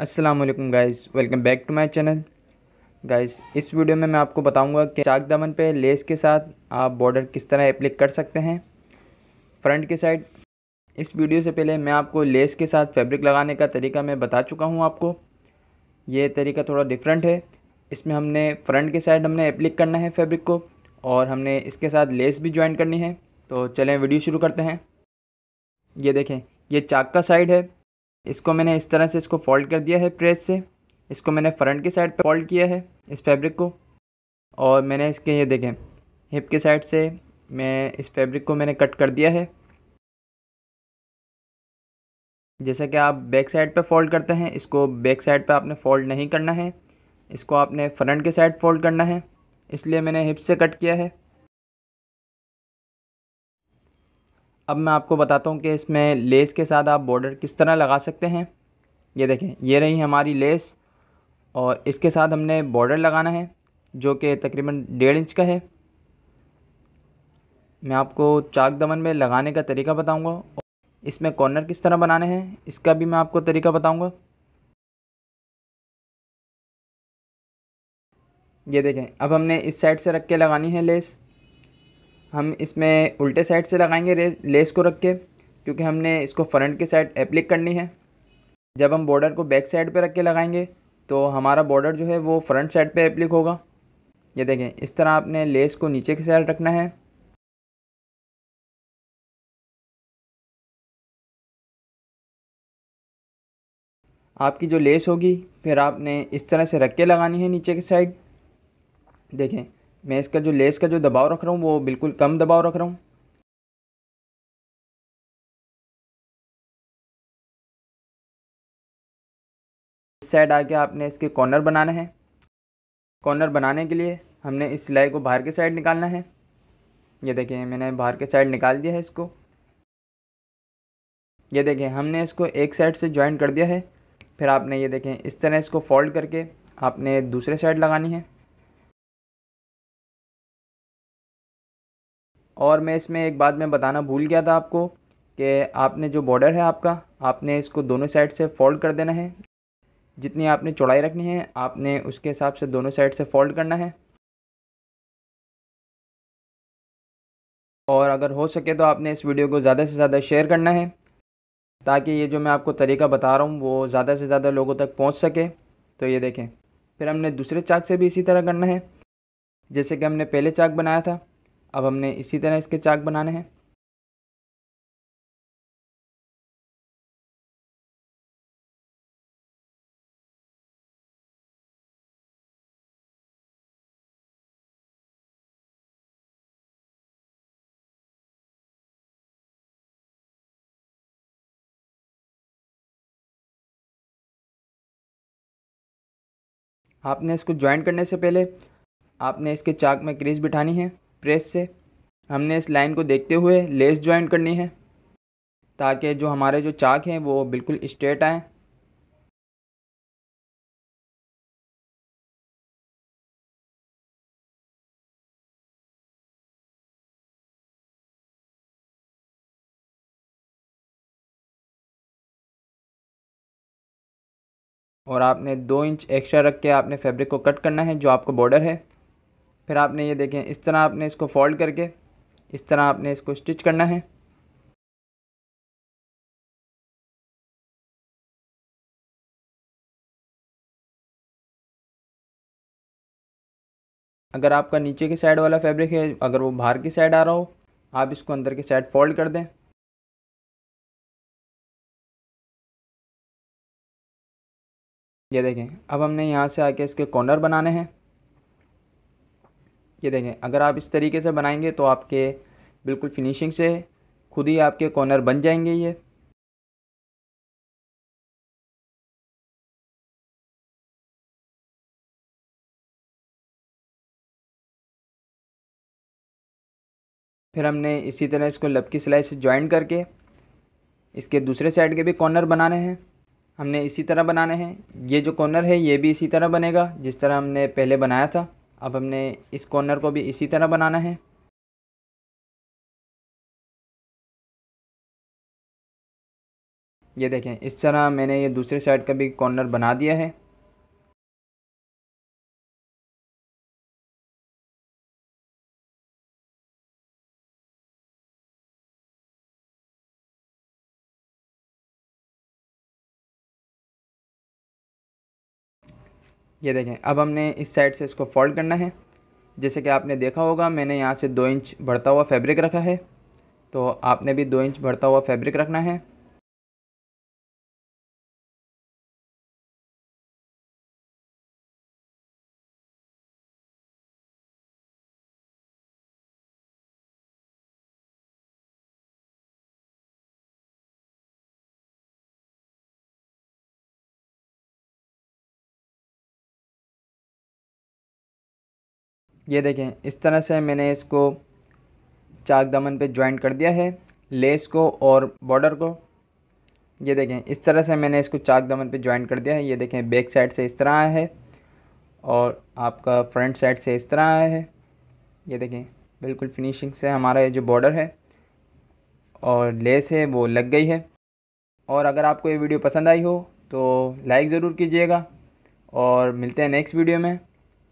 Aslam guys welcome back to my channel guys इस video में मैं आपको बताऊंगा कि चाक दमन पे लेस के साथ आप बॉर्डर किस तरह अप्लिक कर सकते हैं फ्रंट के साइड इस वीडियो से पहले मैं आपको लेस के साथ फैब्रिक लगाने का तरीका मैं बता चुका हूं आपको ये तरीका थोड़ा डिफरेंट है इसमें हमने फ्रंट के साइड हमने अप्लिक करना है फैब्रिक को और हमने इसके साथ लेस भी ज्वाइन करनी है तो चलें वीडियो शुरू करते हैं ये देखें ये चाक का साइड है इसको मैंने इस तरह से इसको फोल्ड कर दिया है प्रेस से इसको मैंने फ्रंट की साइड पे फोल्ड किया है इस फैब्रिक को और मैंने इसके ये देखें हिप के साइड से मैं इस फैब्रिक को मैंने कट कर दिया है जैसा कि आप बैक साइड पे फोल्ड करते हैं इसको बैक साइड पे आपने फोल्ड नहीं करना है इसको आपने फ्रंट के साइड फोल्ड करना है इसलिए मैंने हिप से कट किया है अब मैं आपको बताता हूँ कि इसमें लेस के साथ आप बॉर्डर किस तरह लगा सकते हैं ये देखें ये रही हमारी लेस और इसके साथ हमने बॉर्डर लगाना है जो कि तकरीबन डेढ़ इंच का है मैं आपको चाक दमन में लगाने का तरीका बताऊंगा इसमें कॉर्नर किस तरह बनाने हैं इसका भी मैं आपको तरीका बताऊंगा ये देखें अब हमने इस साइड से रख के लगानी है लेस हम इसमें उल्टे साइड से लगाएंगे लेस को रख के क्योंकि हमने इसको फ्रंट के साइड एप्लिक करनी है जब हम बॉर्डर को बैक साइड पे रख के लगाएंगे तो हमारा बॉर्डर जो है वो फ्रंट साइड पे एप्लिक होगा ये देखें इस तरह आपने लेस को नीचे की साइड रखना है आपकी जो लेस होगी फिर आपने इस तरह से रख के लगानी है नीचे की साइड देखें मैं इसका जो लेस का जो दबाव रख रहा हूँ वो बिल्कुल कम दबाव रख रहा हूँ इस साइड आके आपने इसके कॉर्नर बनाना है कॉर्नर बनाने के लिए हमने इस सिलाई को बाहर के साइड निकालना है ये देखें मैंने बाहर के साइड निकाल दिया है इसको ये देखें हमने इसको एक साइड से ज्वाइन कर दिया है फिर आपने ये देखें इस तरह इसको फोल्ड करके आपने दूसरे साइड लगानी है और मैं इसमें एक बात मैं बताना भूल गया था आपको कि आपने जो बॉर्डर है आपका आपने इसको दोनों साइड से फोल्ड कर देना है जितनी आपने चौड़ाई रखनी है आपने उसके हिसाब से दोनों साइड से फोल्ड करना है और अगर हो सके तो आपने इस वीडियो को ज़्यादा से ज़्यादा शेयर करना है ताकि ये जो मैं आपको तरीका बता रहा हूँ वो ज़्यादा से ज़्यादा लोगों तक पहुँच सके तो ये देखें फिर हमने दूसरे चाक से भी इसी तरह करना है जैसे कि हमने पहले चाक बनाया था अब हमने इसी तरह इसके चाक बनाने हैं आपने इसको ज्वाइंट करने से पहले आपने इसके चाक में क्रीज बिठानी है प्रेस से हमने इस लाइन को देखते हुए लेस ज्वाइन करनी है ताकि जो हमारे जो चाक हैं वो बिल्कुल स्ट्रेट आए और आपने दो इंच एक्स्ट्रा रख के आपने फैब्रिक को कट करना है जो आपको बॉर्डर है फिर आपने ये देखें इस तरह आपने इसको फोल्ड करके इस तरह आपने इसको स्टिच करना है अगर आपका नीचे की साइड वाला फैब्रिक है अगर वो बाहर की साइड आ रहा हो आप इसको अंदर की साइड फोल्ड कर दें ये देखें अब हमने यहाँ से आके इसके कॉर्नर बनाने हैं ये देखें अगर आप इस तरीके से बनाएंगे तो आपके बिल्कुल फिनिशिंग से खुद ही आपके कॉर्नर बन जाएंगे ये फिर हमने इसी तरह इसको लपकी सिलाई से ज्वाइन करके इसके दूसरे साइड के भी कॉर्नर बनाने हैं हमने इसी तरह बनाने हैं ये जो कॉर्नर है ये भी इसी तरह बनेगा जिस तरह हमने पहले बनाया था अब हमने इस कॉर्नर को भी इसी तरह बनाना है ये देखें इस तरह मैंने ये दूसरे साइड का भी कॉर्नर बना दिया है ये देखें अब हमने इस साइड से इसको फोल्ड करना है जैसे कि आपने देखा होगा मैंने यहाँ से दो इंच बढ़ता हुआ फैब्रिक रखा है तो आपने भी दो इंच बढ़ता हुआ फैब्रिक रखना है ये देखें इस तरह से मैंने इसको चाक दमन पे ज्वाइंट कर दिया है लेस को और बॉर्डर को ये देखें इस तरह से मैंने इसको चाक दमन पे ज्वाइंट कर दिया है ये देखें बैक साइड से इस तरह आया है और आपका फ्रंट साइड से इस तरह आया है ये देखें बिल्कुल फिनिशिंग से हमारा ये जो बॉर्डर है और लेस है वो लग गई है और अगर आपको ये वीडियो पसंद आई हो तो लाइक ज़रूर कीजिएगा और मिलते हैं नेक्स्ट वीडियो में